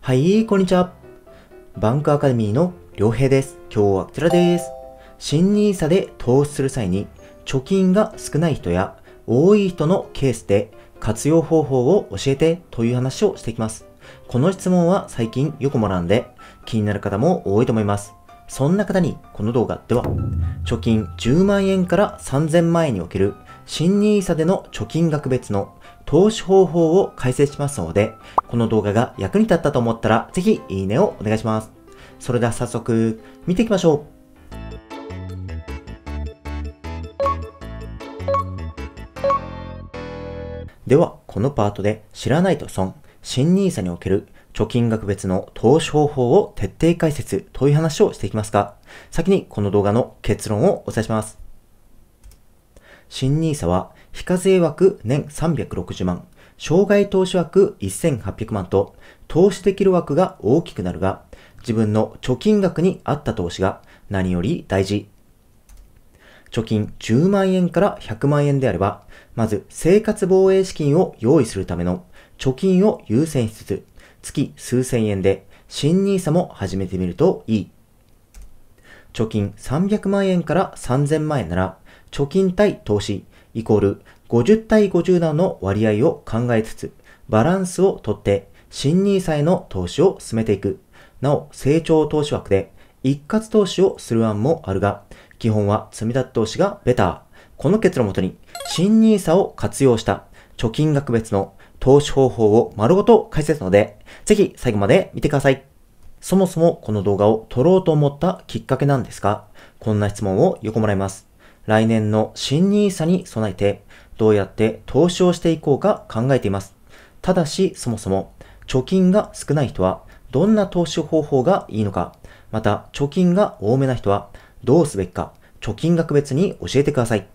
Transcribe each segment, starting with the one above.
はい、こんにちは。バンクアカデミーの良平です。今日はこちらです。新 nisa で投資する際に、貯金が少ない人や多い人のケースで活用方法を教えてという話をしていきます。この質問は最近よくもらうんで、気になる方も多いと思います。そんな方にこの動画では、貯金10万円から3000万円における新ニーサでの貯金額別の投資方法を解説しますので、この動画が役に立ったと思ったら、ぜひいいねをお願いします。それでは早速、見ていきましょう。では、このパートで知らないと損、新ニーサにおける貯金額別の投資方法を徹底解説という話をしていきますが、先にこの動画の結論をお伝えします。新 NISA は非課税枠年360万、障害投資枠1800万と、投資できる枠が大きくなるが、自分の貯金額に合った投資が何より大事。貯金10万円から100万円であれば、まず生活防衛資金を用意するための貯金を優先しつつ、月数千円で新 NISA も始めてみるといい。貯金300万円から3000万円なら、貯金対投資イコール50対50なの割合を考えつつ、バランスをとって、新 nisa への投資を進めていく。なお、成長投資枠で、一括投資をする案もあるが、基本は積み立て投資がベター。この結論をもとに、新 nisa を活用した貯金額別の投資方法を丸ごと解説ので、ぜひ最後まで見てください。そもそもこの動画を撮ろうと思ったきっかけなんですが、こんな質問を横もらいます。来年の新 nisa に備えて、どうやって投資をしていこうか考えています。ただし、そもそも、貯金が少ない人は、どんな投資方法がいいのか、また、貯金が多めな人は、どうすべきか、貯金額別に教えてください。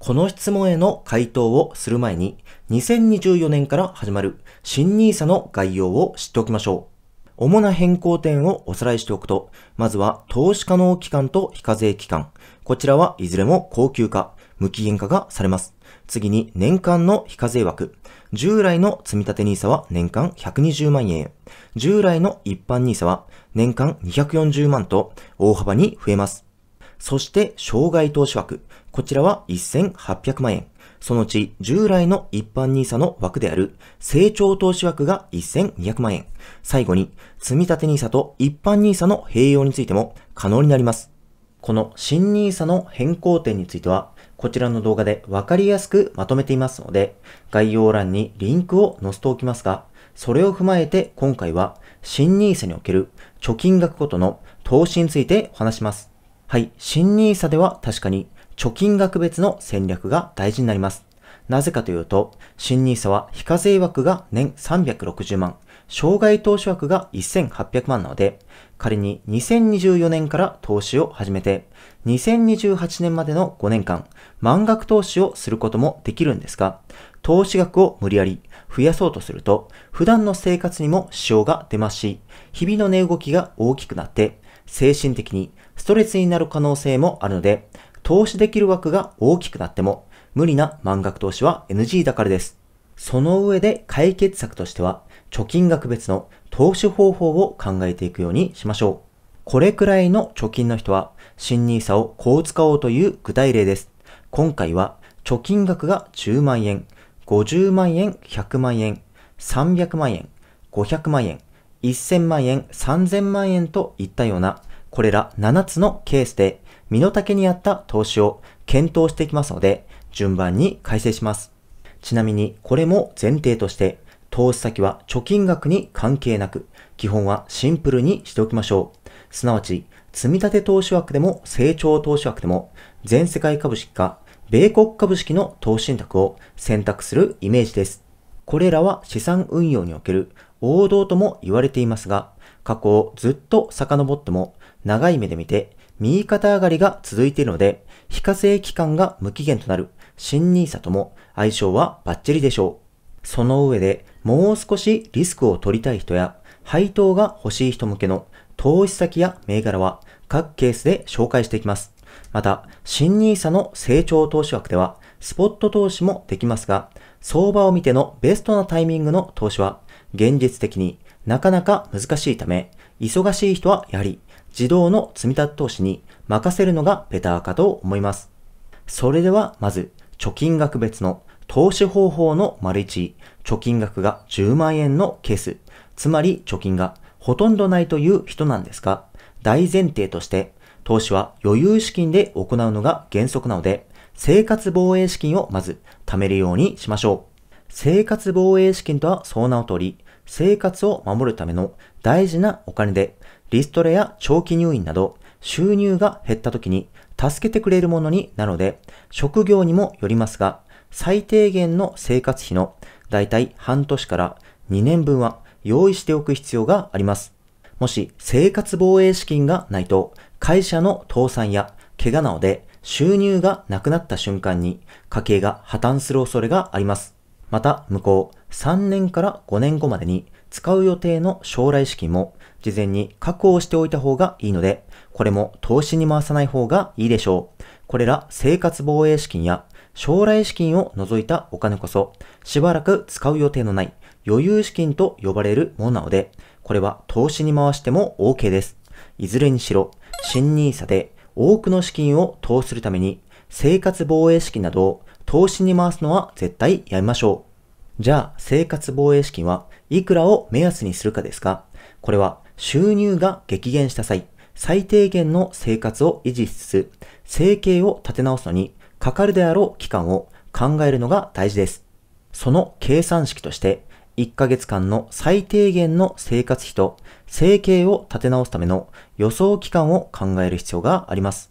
この質問への回答をする前に、2024年から始まる新 nisa の概要を知っておきましょう。主な変更点をおさらいしておくと、まずは投資可能期間と非課税期間。こちらはいずれも高級化、無期限化がされます。次に年間の非課税枠。従来の積立 NISA は年間120万円。従来の一般 NISA は年間240万と大幅に増えます。そして、障害投資枠。こちらは1800万円。そのうち従来の一般 NISA の枠である成長投資枠が1200万円。最後に、積立 NISA と一般 NISA の併用についても可能になります。この新 NISA の変更点については、こちらの動画でわかりやすくまとめていますので、概要欄にリンクを載せておきますが、それを踏まえて今回は新 NISA における貯金額ごとの投資についてお話します。はい、新 NISA では確かに貯金額別の戦略が大事になります。なぜかというと、新ニーサは非課税枠が年360万、障害投資枠が1800万なので、仮に2024年から投資を始めて、2028年までの5年間、満額投資をすることもできるんですが、投資額を無理やり増やそうとすると、普段の生活にも支障が出ますし、日々の値動きが大きくなって、精神的にストレスになる可能性もあるので、投資できる枠が大きくなっても、無理な満額投資は NG だからです。その上で解決策としては、貯金額別の投資方法を考えていくようにしましょう。これくらいの貯金の人は、新ニーサをこう使おうという具体例です。今回は、貯金額が10万円、50万円、100万円、300万円、500万円、1000万円、3000万円といったような、これら7つのケースで身の丈に合った投資を検討していきますので、順番に改正します。ちなみに、これも前提として、投資先は貯金額に関係なく、基本はシンプルにしておきましょう。すなわち、積立投資枠でも成長投資枠でも、全世界株式か、米国株式の投資信託を選択するイメージです。これらは資産運用における王道とも言われていますが、過去をずっと遡っても長い目で見て右肩上がりが続いているので、非課税期間が無期限となる新 nisa とも相性はバッチリでしょう。その上で、もう少しリスクを取りたい人や、配当が欲しい人向けの投資先や銘柄は各ケースで紹介していきます。また、新 nisa の成長投資枠では、スポット投資もできますが、相場を見てのベストなタイミングの投資は、現実的になかなか難しいため、忙しい人はやはり自動の積み立て投資に任せるのがベターかと思います。それではまず、貯金額別の投資方法の丸1、貯金額が10万円のケース、つまり貯金がほとんどないという人なんですが、大前提として、投資は余裕資金で行うのが原則なので、生活防衛資金をまず貯めるようにしましょう。生活防衛資金とはそう名をとり、生活を守るための大事なお金で、リストレや長期入院など、収入が減った時に助けてくれるものになので、職業にもよりますが、最低限の生活費のだいたい半年から2年分は用意しておく必要があります。もし生活防衛資金がないと、会社の倒産や怪我などで収入がなくなった瞬間に家計が破綻する恐れがあります。また、向こう3年から5年後までに使う予定の将来資金も事前に確保しておいた方がいいので、これも投資に回さない方がいいでしょう。これら生活防衛資金や将来資金を除いたお金こそ、しばらく使う予定のない余裕資金と呼ばれるものなので、これは投資に回しても OK です。いずれにしろ、新 nisa で多くの資金を投資するために、生活防衛資金などを投資に回すのは絶対やめましょう。じゃあ、生活防衛資金はいくらを目安にするかですかこれは収入が激減した際、最低限の生活を維持しつつ、生計を立て直すのに、かかるであろう期間を考えるのが大事です。その計算式として、1ヶ月間の最低限の生活費と生計を立て直すための予想期間を考える必要があります。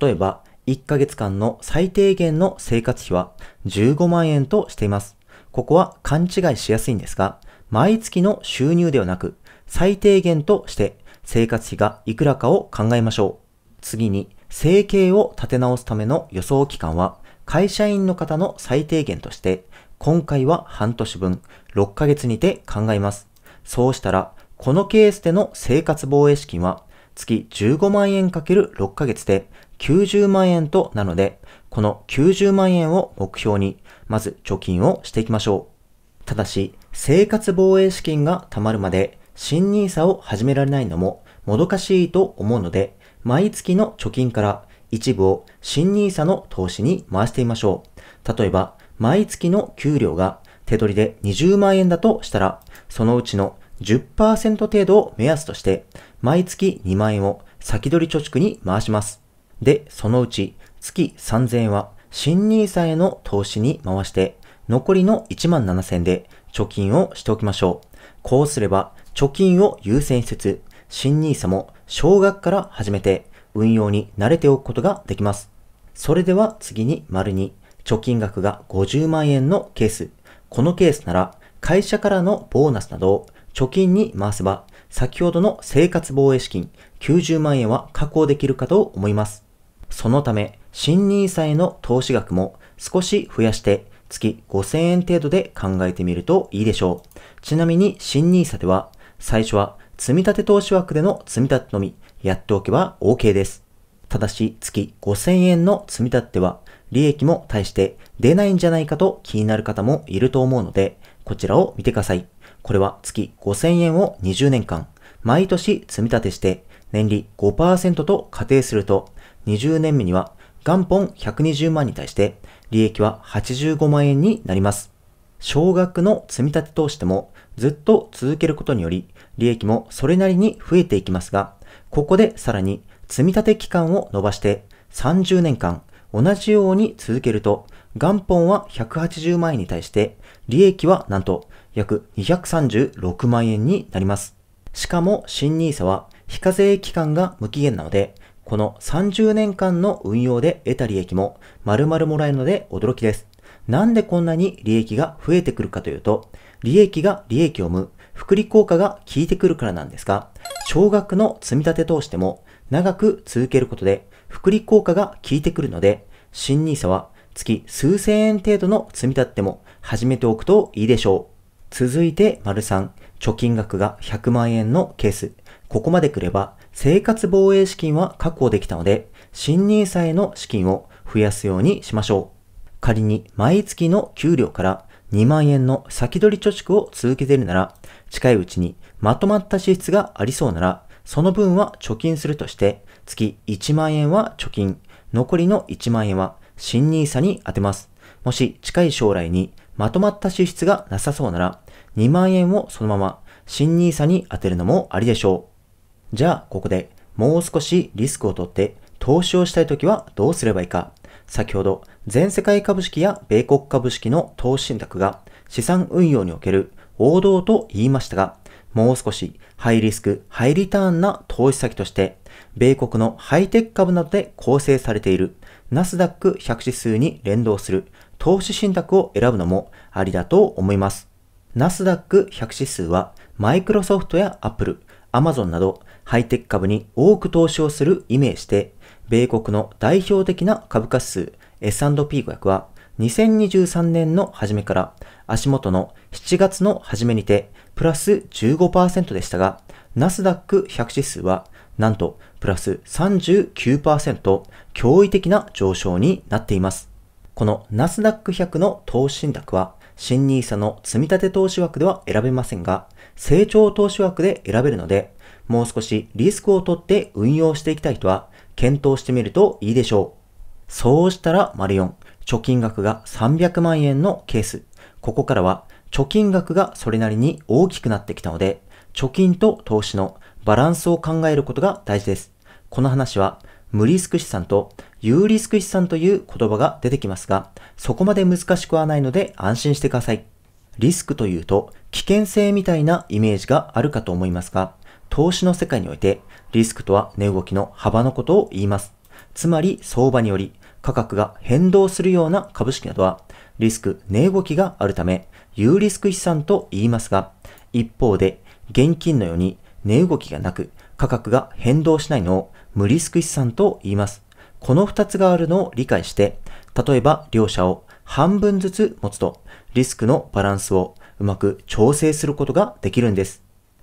例えば、1ヶ月間の最低限の生活費は15万円としています。ここは勘違いしやすいんですが、毎月の収入ではなく、最低限として生活費がいくらかを考えましょう。次に、生計を立て直すための予想期間は、会社員の方の最低限として、今回は半年分、6ヶ月にて考えます。そうしたら、このケースでの生活防衛資金は、月15万円 ×6 ヶ月で90万円となので、この90万円を目標に、まず貯金をしていきましょう。ただし、生活防衛資金が貯まるまで、新 nisa を始められないのももどかしいと思うので、毎月の貯金から一部を新 nisa の投資に回してみましょう。例えば、毎月の給料が手取りで20万円だとしたら、そのうちの10%程度を目安として、毎月2万円を先取り貯蓄に回します。で、そのうち月3000円は新 nisa への投資に回して、残りの1万7000円で貯金をしておきましょう。こうすれば貯金を優先しつつ、新 nisa も少額から始めて運用に慣れておくことができます。それでは次に丸に貯金額が50万円のケース。このケースなら会社からのボーナスなどを貯金に回せば、先ほどの生活防衛資金90万円は確保できるかと思います。そのため、新 nisa への投資額も少し増やして月5000円程度で考えてみるといいでしょう。ちなみに新 nisa では最初は積立投資枠での積み立てのみやっておけば OK です。ただし月5000円の積み立ては利益も対して出ないんじゃないかと気になる方もいると思うので、こちらを見てください。これは月5000円を20年間、毎年積み立てして、年利5%と仮定すると、20年目には元本120万に対して、利益は85万円になります。少額の積み立て投資でもずっと続けることにより、利益もそれなりに増えていきますが、ここでさらに積立期間を伸ばして30年間同じように続けると、元本は180万円に対して、利益はなんと約236万円になります。しかも新 nisa は非課税期間が無期限なので、この30年間の運用で得た利益も丸々もらえるので驚きです。なんでこんなに利益が増えてくるかというと、利益が利益を生む福利効果が効いてくるからなんですが、少額の積み立て通しても長く続けることで福利効果が効いてくるので、新 nisa は月数千円程度の積み立ても始めておくといいでしょう。続いて、丸3、貯金額が100万円のケース。ここまで来れば、生活防衛資金は確保できたので、新 nisa への資金を増やすようにしましょう。仮に毎月の給料から2万円の先取り貯蓄を続けているなら、近いうちにまとまった支出がありそうなら、その分は貯金するとして、月1万円は貯金、残りの1万円は新 nisa に充てます。もし近い将来にまとまった支出がなさそうなら、2万円をそのまま新 nisa に充てるのもありでしょう。じゃあ、ここでもう少しリスクをとって投資をしたいときはどうすればいいか。先ほど全世界株式や米国株式の投資信託が資産運用における王道と言いましたが、もう少しハイリスク、ハイリターンな投資先として、米国のハイテク株などで構成されているナスダック100指数に連動する投資信託を選ぶのもありだと思います。ナスダック100指数はマイクロソフトやアップル、アマゾンなどハイテク株に多く投資をするイメージで、米国の代表的な株価指数 S&P500 は2023年の初めから足元の7月の初めにてプラス15%でしたが、ナスダック100指数はなんとプラス39%驚異的な上昇になっています。このナスダック100の投資信託は新ニーサの積立投資枠では選べませんが、成長投資枠で選べるので、もう少しリスクを取って運用していきたい人は検討してみるといいでしょう。そうしたら、マリオン。貯金額が300万円のケース。ここからは貯金額がそれなりに大きくなってきたので、貯金と投資のバランスを考えることが大事です。この話は無リスク資産と有リスク資産という言葉が出てきますが、そこまで難しくはないので安心してください。リスクというと危険性みたいなイメージがあるかと思いますが、投資の世界においてリスクとは値動きの幅のことを言います。つまり相場により価格が変動するような株式などは、リスク、値動きがあるため、有リスク資産と言いますが、一方で、現金のように値動きがなく、価格が変動しないのを無リスク資産と言います。この二つがあるのを理解して、例えば両者を半分ずつ持つと、リスクのバランスをうまく調整することができるんです。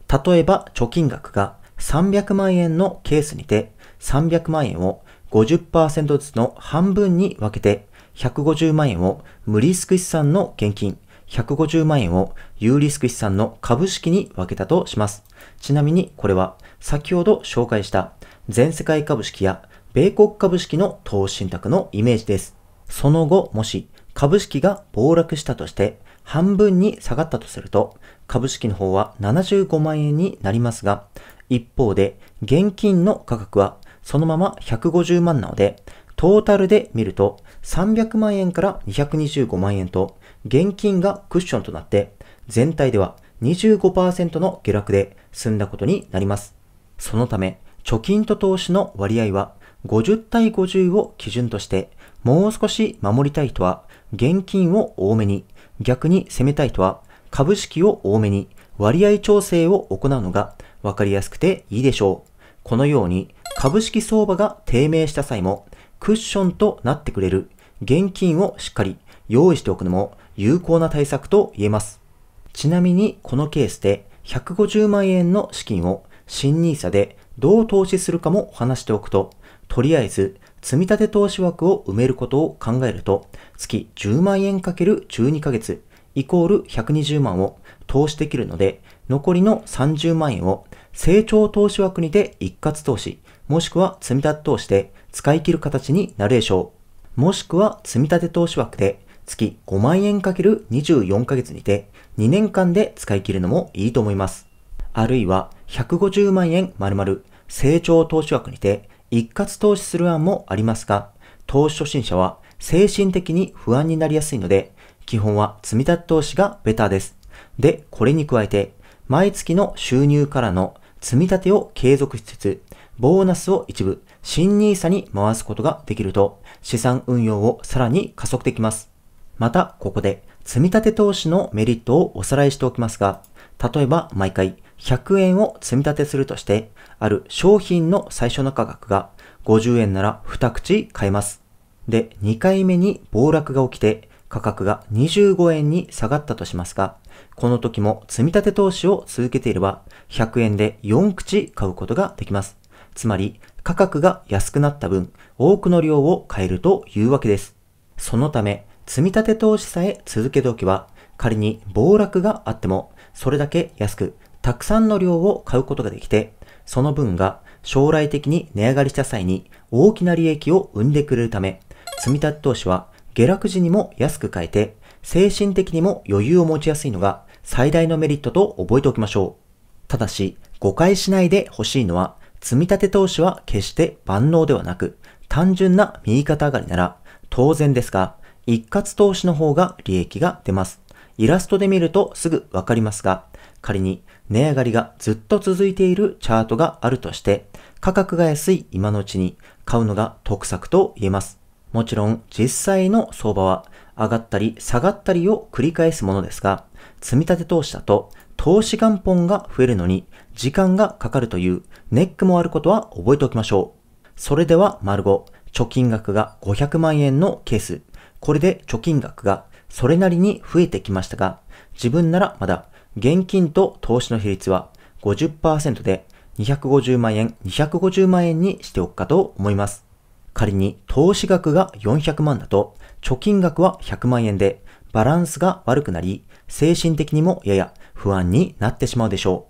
例えば貯金額が300万円のケースにて、300万円を50%ずつの半分に分けて、150万円を無リスク資産の現金、150万円を有リスク資産の株式に分けたとします。ちなみにこれは先ほど紹介した全世界株式や米国株式の投資信託のイメージです。その後もし株式が暴落したとして半分に下がったとすると株式の方は75万円になりますが一方で現金の価格はそのまま150万なので、トータルで見ると300万円から225万円と現金がクッションとなって全体では25%の下落で済んだことになります。そのため貯金と投資の割合は50対50を基準としてもう少し守りたい人は現金を多めに逆に攻めたい人は株式を多めに割合調整を行うのが分かりやすくていいでしょう。このように株式相場が低迷した際もクッションとなってくれる現金をしっかり用意しておくのも有効な対策と言えます。ちなみにこのケースで150万円の資金を新ニーサでどう投資するかも話しておくと、とりあえず積立投資枠を埋めることを考えると、月10万円 ×12 ヶ月イコール120万を投資できるので、残りの30万円を成長投資枠にて一括投資、もしくは積み立て投資で使い切る形になるでしょう。もしくは積み立て投資枠で月5万円かける2 4ヶ月にて2年間で使い切るのもいいと思います。あるいは150万円丸々成長投資枠にて一括投資する案もありますが、投資初心者は精神的に不安になりやすいので、基本は積み立て投資がベターです。で、これに加えて、毎月の収入からの積み立てを継続しつつ、ボーナスを一部、新ニーサに回すことができると、資産運用をさらに加速できます。また、ここで、積み立て投資のメリットをおさらいしておきますが、例えば毎回100円を積み立てするとして、ある商品の最初の価格が50円なら2口買えます。で、2回目に暴落が起きて、価格が25円に下がったとしますが、この時も積み立て投資を続けていれば、100円で4口買うことができます。つまり価格が安くなった分、多くの量を買えるというわけです。そのため、積立投資さえ続けておけば、仮に暴落があっても、それだけ安く、たくさんの量を買うことができて、その分が将来的に値上がりした際に大きな利益を生んでくれるため、積立投資は下落時にも安く買えて、精神的にも余裕を持ちやすいのが最大のメリットと覚えておきましょう。ただし、誤解しないで欲しいのは、積立投資は決して万能ではなく、単純な右肩上がりなら、当然ですが、一括投資の方が利益が出ます。イラストで見るとすぐわかりますが、仮に値上がりがずっと続いているチャートがあるとして、価格が安い今のうちに買うのが得策と言えます。もちろん実際の相場は上がったり下がったりを繰り返すものですが、積立投資だと投資元本が増えるのに時間がかかるというネックもあることは覚えておきましょう。それでは丸5、貯金額が500万円のケース。これで貯金額がそれなりに増えてきましたが、自分ならまだ現金と投資の比率は50%で250万円、250万円にしておくかと思います。仮に投資額が400万だと、貯金額は100万円で、バランスが悪くなり、精神的にもやや不安になってしまうでしょ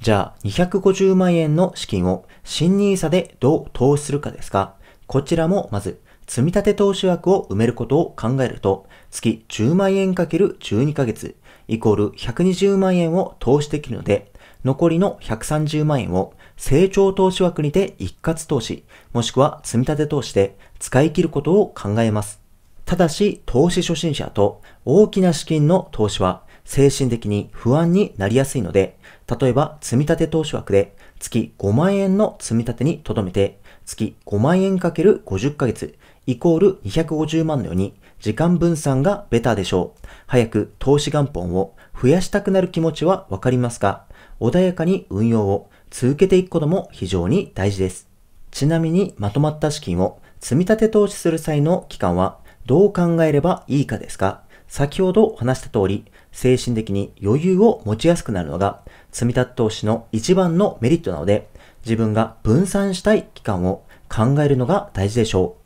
う。じゃあ、250万円の資金を新ニーサでどう投資するかですが、こちらもまず、積立投資枠を埋めることを考えると、月10万円 ×12 ヶ月、イコール120万円を投資できるので、残りの130万円を成長投資枠にて一括投資、もしくは積立投資で使い切ることを考えます。ただし、投資初心者と大きな資金の投資は精神的に不安になりやすいので、例えば積み立て投資枠で月5万円の積み立てに留めて、月5万円 ×50 ヶ月イコール250万のように時間分散がベターでしょう。早く投資元本を増やしたくなる気持ちはわかりますが、穏やかに運用を続けていくことも非常に大事です。ちなみにまとまった資金を積み立て投資する際の期間はどう考えればいいかですか先ほど話した通り、精神的に余裕を持ちやすくなるのが、積み立て投資の一番のメリットなので、自分が分散したい期間を考えるのが大事でしょ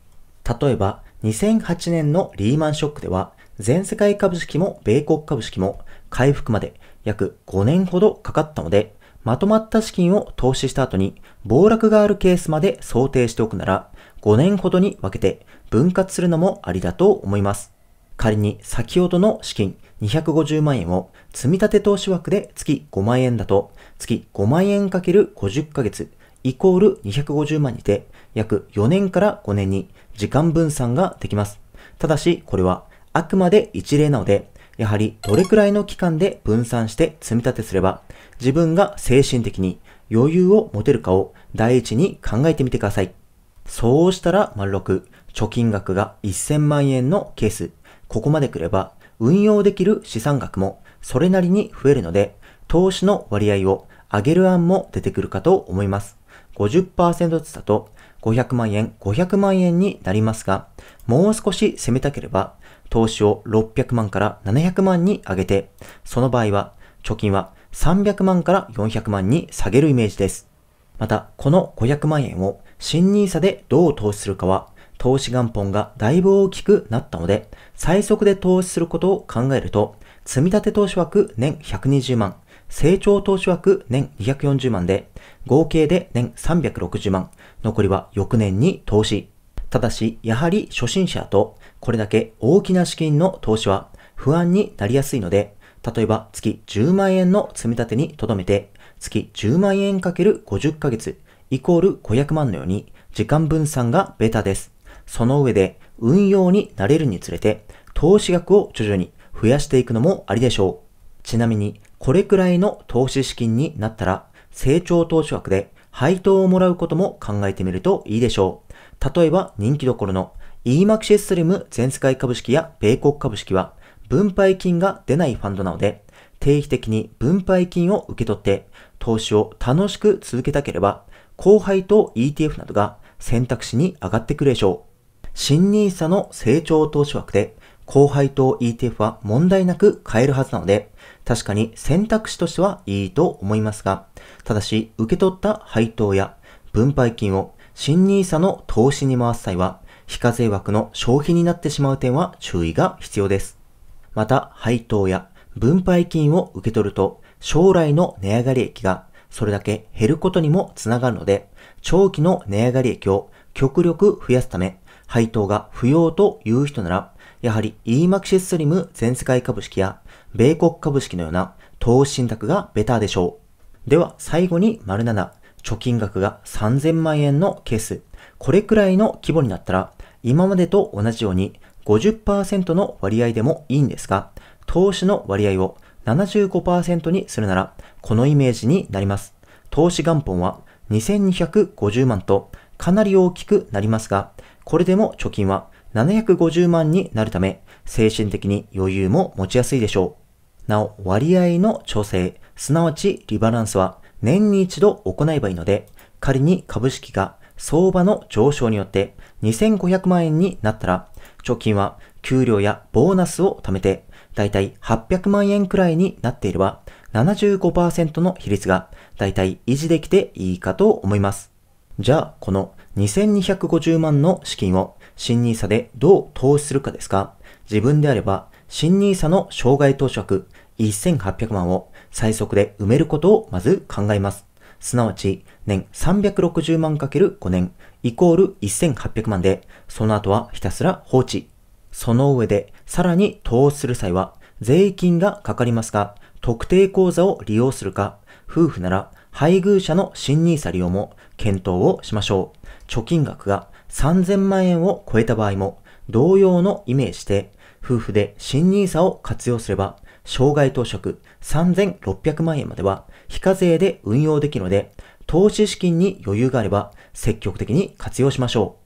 う。例えば、2008年のリーマンショックでは、全世界株式も米国株式も回復まで約5年ほどかかったので、まとまった資金を投資した後に暴落があるケースまで想定しておくなら、5年ほどに分けて分割するのもありだと思います。仮に先ほどの資金250万円を積立投資枠で月5万円だと月5万円 ×50 ヶ月イコール250万にて約4年から5年に時間分散ができます。ただしこれはあくまで一例なのでやはりどれくらいの期間で分散して積み立てすれば自分が精神的に余裕を持てるかを第一に考えてみてください。そうしたら、丸6、貯金額が1000万円のケース。ここまでくれば、運用できる資産額もそれなりに増えるので、投資の割合を上げる案も出てくるかと思います。50%ずつだと500万円、500万円になりますが、もう少し攻めたければ、投資を600万から700万に上げて、その場合は、貯金は300万から400万に下げるイメージです。また、この500万円を新ニーサでどう投資するかは、投資元本がだいぶ大きくなったので、最速で投資することを考えると、積立投資枠年120万、成長投資枠年240万で、合計で年360万、残りは翌年に投資。ただし、やはり初心者と、これだけ大きな資金の投資は不安になりやすいので、例えば月10万円の積み立てにとどめて、月10万円かける50ヶ月、イコール子役マンのように時間分散がベタです。その上で運用になれるにつれて投資額を徐々に増やしていくのもありでしょう。ちなみにこれくらいの投資資金になったら成長投資枠で配当をもらうことも考えてみるといいでしょう。例えば人気どころの EMAXI ス i ム全世界株式や米国株式は分配金が出ないファンドなので定期的に分配金を受け取って投資を楽しく続けたければ後輩と ETF などが選択肢に上がってくるでしょう。新 nisa の成長投資枠で、後輩と ETF は問題なく買えるはずなので、確かに選択肢としてはいいと思いますが、ただし受け取った配当や分配金を新 nisa の投資に回す際は、非課税枠の消費になってしまう点は注意が必要です。また、配当や分配金を受け取ると、将来の値上がり益がそれだけ減ることにもつながるので、長期の値上がり益を極力増やすため、配当が不要という人なら、やはり EMAXIS l i m 全世界株式や米国株式のような投資信託がベターでしょう。では最後に丸7、貯金額が3000万円のケース。これくらいの規模になったら、今までと同じように50%の割合でもいいんですが、投資の割合を75%にするなら、このイメージになります。投資元本は2250万とかなり大きくなりますが、これでも貯金は750万になるため、精神的に余裕も持ちやすいでしょう。なお、割合の調整、すなわちリバランスは年に一度行えばいいので、仮に株式が相場の上昇によって2500万円になったら、貯金は給料やボーナスを貯めてだいたい800万円くらいになっていれば、75%の比率がだいたい維持できていいかと思います。じゃあ、この2250万の資金を新 nisa でどう投資するかですか自分であれば、新 nisa の障害投資額1800万を最速で埋めることをまず考えます。すなわち、年360万 ×5 年イコール1800万で、その後はひたすら放置。その上で、さらに投資する際は、税金がかかりますが、特定口座を利用するか、夫婦なら配偶者の新ニーサ利用も検討をしましょう。貯金額が3000万円を超えた場合も、同様のイメージで、夫婦で新ニーサを活用すれば、障害当職3600万円までは非課税で運用できるので、投資資金に余裕があれば積極的に活用しましょ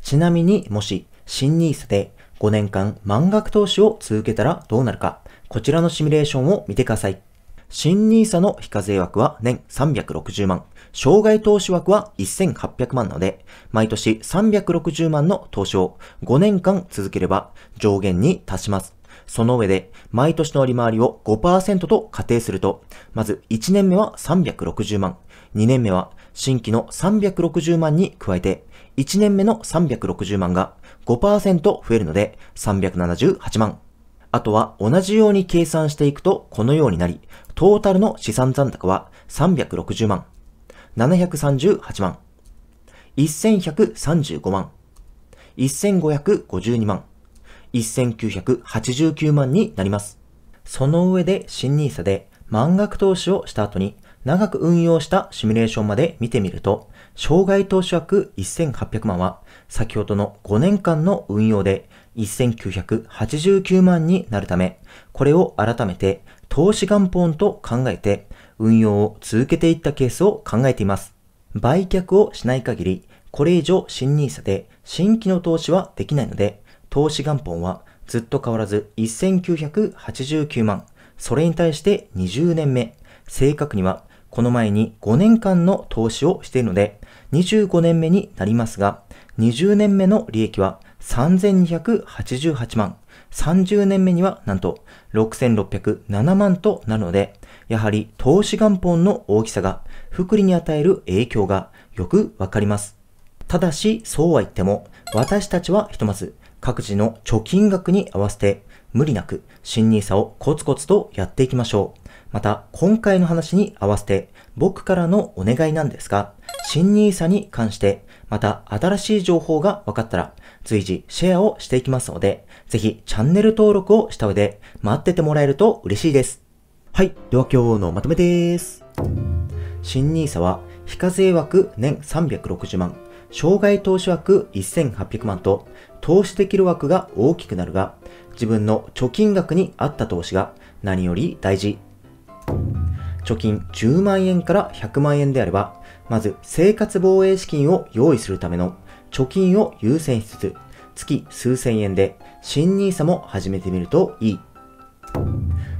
う。ちなみにもし新ニーサで5年間満額投資を続けたらどうなるか、こちらのシミュレーションを見てください。新 nisa の非課税枠は年360万、障害投資枠は1800万ので、毎年360万の投資を5年間続ければ上限に達します。その上で、毎年の利回りを5%と仮定すると、まず1年目は360万、2年目は新規の360万に加えて、1年目の360万が5%増えるので378万。あとは同じように計算していくとこのようになり、トータルの資産残高は360万、738万、1135万、1552万、1989万になります。その上で新 nisa で満額投資をした後に長く運用したシミュレーションまで見てみると、障害投資枠1800万は、先ほどの5年間の運用で1989万になるため、これを改めて投資元本と考えて、運用を続けていったケースを考えています。売却をしない限り、これ以上新ニーサで新規の投資はできないので、投資元本はずっと変わらず1989万。それに対して20年目。正確にはこの前に5年間の投資をしているので、25年目になりますが、20年目の利益は3288万、30年目にはなんと6607万となるので、やはり投資元本の大きさが福利に与える影響がよくわかります。ただし、そうは言っても、私たちはひとまず各自の貯金額に合わせて無理なく新ニーサをコツコツとやっていきましょう。また、今回の話に合わせて、僕からのお願いなんですが、新 nisa に関して、また新しい情報が分かったら、随時シェアをしていきますので、ぜひチャンネル登録をした上で、待っててもらえると嬉しいです。はい。では今日のまとめです。新 nisa は、非課税枠年360万、障害投資枠1800万と、投資できる枠が大きくなるが、自分の貯金額に合った投資が何より大事貯金10万円から100万円であれば、まず生活防衛資金を用意するための貯金を優先しつつ、月数千円で新 nisa も始めてみるといい。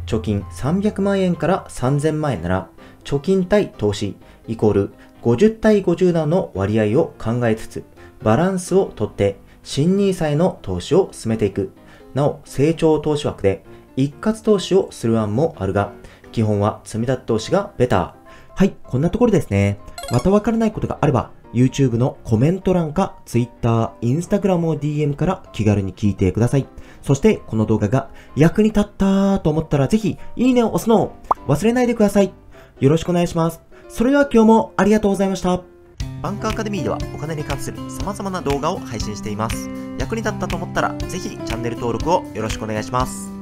貯金300万円から3000万円なら、貯金対投資イコール50対5 0段の割合を考えつつ、バランスをとって、新 nisa への投資を進めていく。なお、成長投資枠で一括投資をする案もあるが、基本は積み立て投資がベター。はい、こんなところですね。またわからないことがあれば、YouTube のコメント欄か Twitter、Instagram を DM から気軽に聞いてください。そしてこの動画が役に立ったと思ったらぜひいいねを押すのを忘れないでください。よろしくお願いします。それでは今日もありがとうございました。バンクアカデミーではお金に関する様々な動画を配信しています。役に立ったと思ったらぜひチャンネル登録をよろしくお願いします。